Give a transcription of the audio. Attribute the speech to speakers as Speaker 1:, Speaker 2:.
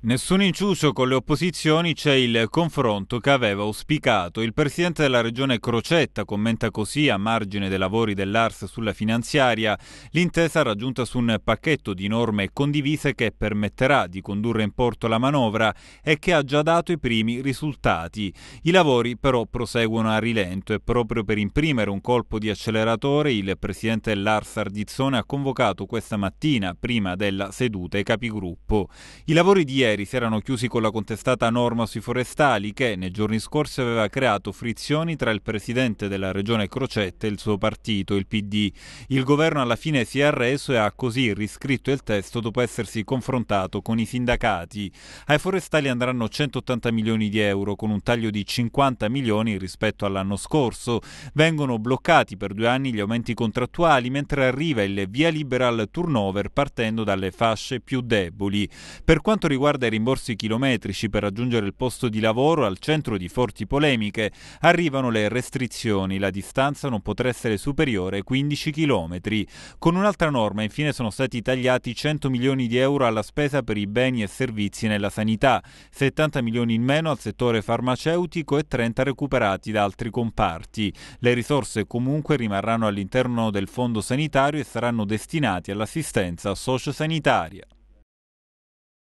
Speaker 1: Nessun inciucio con le opposizioni, c'è il confronto che aveva auspicato. Il presidente della regione Crocetta commenta così, a margine dei lavori dell'ARS sulla finanziaria, l'intesa raggiunta su un pacchetto di norme condivise che permetterà di condurre in porto la manovra e che ha già dato i primi risultati. I lavori però proseguono a rilento e proprio per imprimere un colpo di acceleratore il presidente dell'ARS Ardizzone ha convocato questa mattina, prima della seduta, i capigruppo. I lavori di ieri si erano chiusi con la contestata norma sui forestali che nei giorni scorsi aveva creato frizioni tra il presidente della regione Crocette e il suo partito, il PD. Il governo alla fine si è arreso e ha così riscritto il testo dopo essersi confrontato con i sindacati. Ai forestali andranno 180 milioni di euro con un taglio di 50 milioni rispetto all'anno scorso. Vengono bloccati per due anni gli aumenti contrattuali mentre arriva il via libera al turnover partendo dalle fasce più deboli. Per quanto riguarda riguarda i rimborsi chilometrici per raggiungere il posto di lavoro al centro di forti polemiche. Arrivano le restrizioni, la distanza non potrà essere superiore ai 15 km. Con un'altra norma infine sono stati tagliati 100 milioni di euro alla spesa per i beni e servizi nella sanità, 70 milioni in meno al settore farmaceutico e 30 recuperati da altri comparti. Le risorse comunque rimarranno all'interno del fondo sanitario e saranno destinati all'assistenza sociosanitaria.